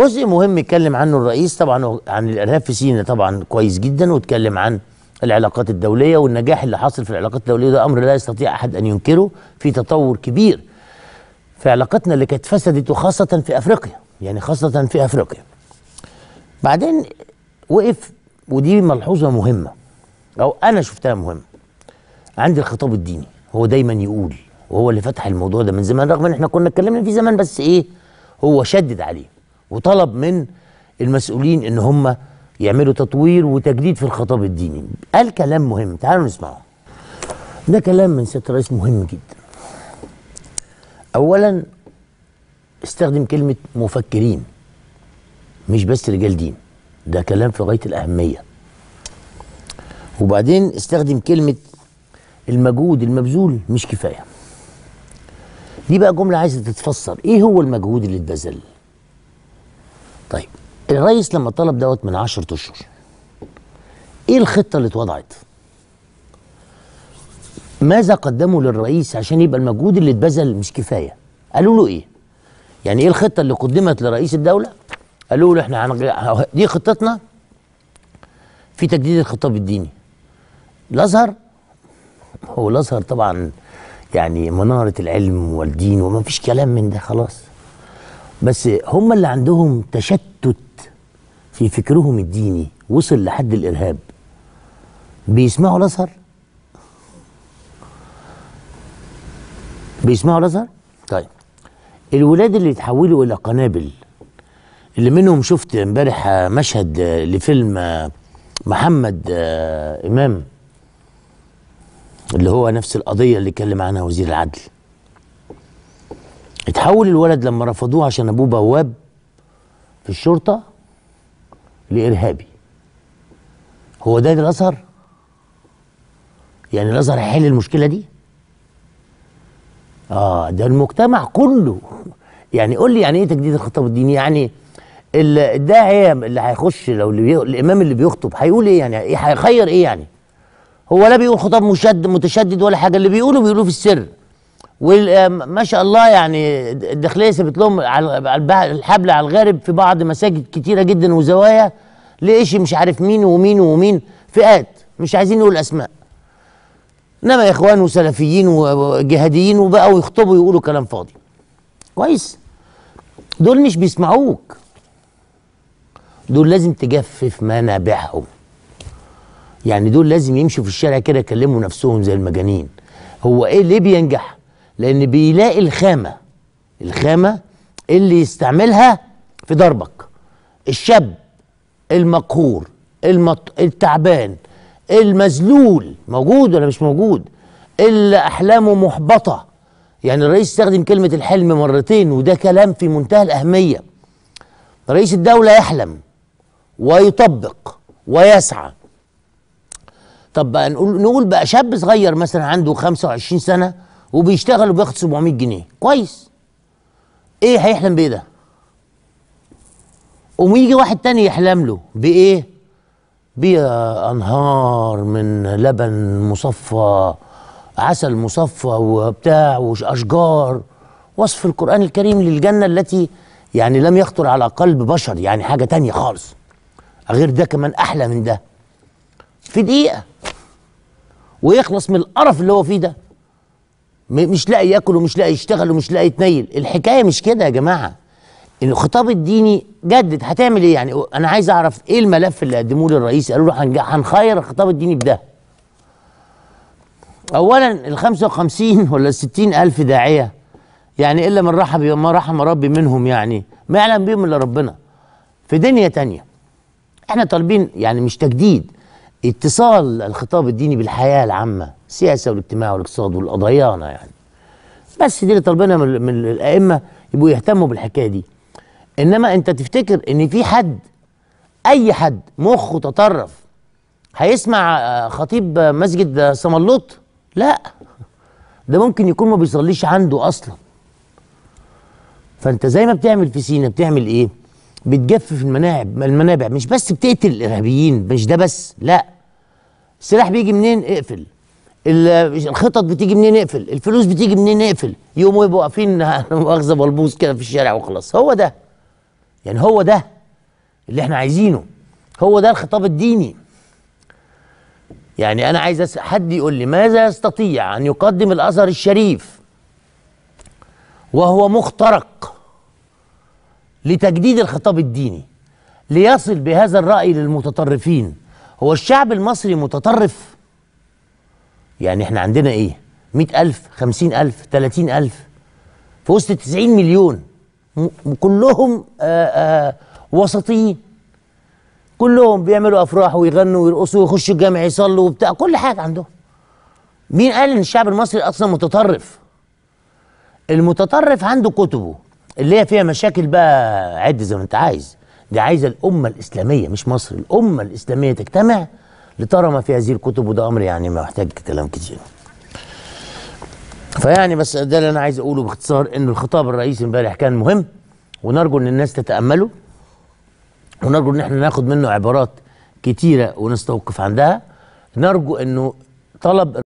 جزء مهم اتكلم عنه الرئيس طبعا عن الارهاب في سيناء طبعا كويس جدا واتكلم عن العلاقات الدوليه والنجاح اللي حصل في العلاقات الدوليه ده امر لا يستطيع احد ان ينكره في تطور كبير في علاقتنا اللي كانت فسدت وخاصه في افريقيا يعني خاصه في افريقيا بعدين وقف ودي ملحوظه مهمه او انا شفتها مهمه عند الخطاب الديني هو دايما يقول وهو اللي فتح الموضوع ده من زمان رغم ان احنا كنا اتكلمنا فيه زمان بس ايه هو شدد عليه وطلب من المسؤولين ان هم يعملوا تطوير وتجديد في الخطاب الديني قال كلام مهم تعالوا نسمعه ده كلام من سياده الرئيس مهم جدا اولا استخدم كلمه مفكرين مش بس رجال دين ده كلام في غايه الاهميه وبعدين استخدم كلمه المجهود المبذول مش كفايه دي بقى جمله عايزه تتفسر ايه هو المجهود اللي اتبذل طيب الرئيس لما طلب دوت من 10 اشهر ايه الخطه اللي اتوضعت؟ ماذا قدموا للرئيس عشان يبقى المجهود اللي اتبذل مش كفايه؟ قالوا له ايه؟ يعني ايه الخطه اللي قدمت لرئيس الدوله؟ قالوا له احنا هنج... دي خطتنا في تجديد الخطاب الديني. الازهر هو الازهر طبعا يعني مناره العلم والدين وما فيش كلام من ده خلاص بس هم اللي عندهم تشتت في فكرهم الديني وصل لحد الارهاب بيسمعوا الازهر بيسمعوا الازهر طيب الولاد اللي يتحولوا الى قنابل اللي منهم شفت امبارح مشهد لفيلم محمد آه، امام اللي هو نفس القضيه اللي اتكلم عنها وزير العدل اتحول الولد لما رفضوه عشان ابوه بواب في الشرطه لارهابي هو ده الازهر يعني الازهر هيحل المشكله دي اه ده المجتمع كله يعني قول لي يعني ايه تجديد الخطاب الديني يعني الداعيه اللي هيخش لو اللي بيخ... الامام اللي بيخطب هيقول ايه يعني ايه هيخير ايه يعني هو لا بيقول خطاب مشد متشدد ولا حاجه اللي بيقوله بيقوله في السر وما آه، شاء الله يعني الداخليه سبت لهم على الحبل على الغارب في بعض مساجد كتيره جدا وزوايا لإشي مش عارف مين ومين ومين فئات مش عايزين نقول اسماء انما اخوان وسلفيين وجهاديين وبقوا يخطبوا يقولوا كلام فاضي كويس دول مش بيسمعوك دول لازم تجفف منابعهم يعني دول لازم يمشوا في الشارع كده يكلموا نفسهم زي المجانين هو ايه ليه بينجح لان بيلاقي الخامه الخامه اللي يستعملها في ضربك الشاب المقهور المط... التعبان المذلول موجود ولا مش موجود اللي احلامه محبطه يعني الرئيس استخدم كلمه الحلم مرتين وده كلام في منتهى الاهميه رئيس الدوله يحلم ويطبق ويسعى طب بقى نقول نقول بقى شاب صغير مثلا عنده 25 سنه وبيشتغل وبياخد 700 جنيه كويس ايه هيحلم بايه ده ويجي واحد تاني يحلم له بايه بانهار من لبن مصفى عسل مصفى وبتاع واشجار وصف القران الكريم للجنه التي يعني لم يخطر على قلب بشر يعني حاجه تانية خالص غير ده كمان احلى من ده في دقيقه ويخلص من القرف اللي هو فيه ده مش لاقي ياكل ومش لاقي يشتغل ومش لاقي يتنيل الحكايه مش كده يا جماعه الخطاب الديني جدد هتعمل ايه يعني انا عايز اعرف ايه الملف اللي قدموه للرئيس قالوا له هنخير الخطاب الديني بده اولا ال 55 ولا ال 60 الف داعيه يعني الا من رحم ما رحم ربي منهم يعني ما يعلم بيهم الا ربنا في دنيا تانية احنا طالبين يعني مش تجديد اتصال الخطاب الديني بالحياه العامه السياسه والاجتماع والاقتصاد والقضايانا يعني بس دي اللي طالبينها من, من الائمه يبقوا يهتموا بالحكايه دي انما انت تفتكر ان في حد اي حد مخه تطرف هيسمع آه، خطيب مسجد سملوط لا ده ممكن يكون ما بيصليش عنده اصلا فانت زي ما بتعمل في سينا بتعمل ايه بتجفف المناعب المنابع مش بس بتقتل الارهابيين مش ده بس لا السلاح بيجي منين اقفل الخطط بتيجي منين اقفل الفلوس بتيجي منين اقفل يقوموا يبقوا واقفين مؤاخذه بلبوس كده في الشارع وخلاص هو ده يعني هو ده اللي احنا عايزينه هو ده الخطاب الديني يعني انا عايز حد يقول لي ماذا يستطيع ان يقدم الازهر الشريف وهو مخترق لتجديد الخطاب الديني ليصل بهذا الرأي للمتطرفين هو الشعب المصري متطرف يعني احنا عندنا ايه مئة ألف خمسين ألف تلاتين ألف في وسط تسعين مليون كلهم آآ آآ وسطيين كلهم بيعملوا أفراح ويغنوا ويرقصوا ويخشوا الجامع يصلوا وبتاع كل حاجة عندهم مين قال ان الشعب المصري اصلا متطرف المتطرف عنده كتبه اللي هي فيها مشاكل بقى عد زي ما انت عايز دي عايزه الامه الاسلاميه مش مصر الامه الاسلاميه تجتمع لترى ما في هذه الكتب وده امر يعني ما محتاج كلام كتير فيعني بس ده اللي انا عايز اقوله باختصار ان الخطاب الرئيسي امبارح كان مهم ونرجو ان الناس تتامله ونرجو ان احنا ناخد منه عبارات كتيره ونستوقف عندها نرجو انه طلب